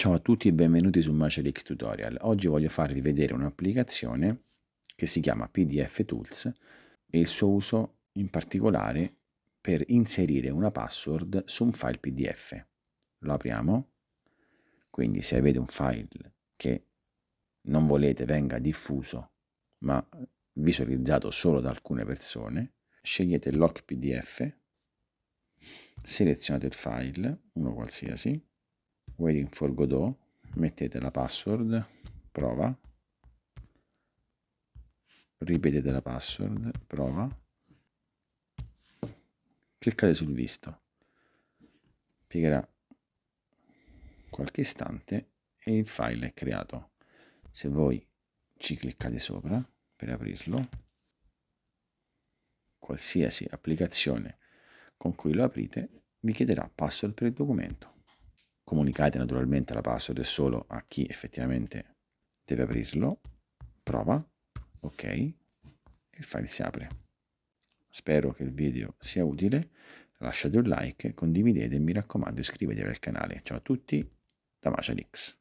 Ciao a tutti e benvenuti su Macerix Tutorial. Oggi voglio farvi vedere un'applicazione che si chiama PDF Tools e il suo uso in particolare per inserire una password su un file PDF. Lo apriamo, quindi se avete un file che non volete venga diffuso ma visualizzato solo da alcune persone, scegliete Lock PDF, selezionate il file, uno qualsiasi, waiting for Godot, mettete la password, prova, ripetete la password, prova, cliccate sul visto, piegherà qualche istante e il file è creato. Se voi ci cliccate sopra per aprirlo, qualsiasi applicazione con cui lo aprite vi chiederà password per il documento comunicate naturalmente la password solo a chi effettivamente deve aprirlo, prova, ok, il file si apre. Spero che il video sia utile, lasciate un like, condividete e mi raccomando iscrivetevi al canale. Ciao a tutti, da Macialix.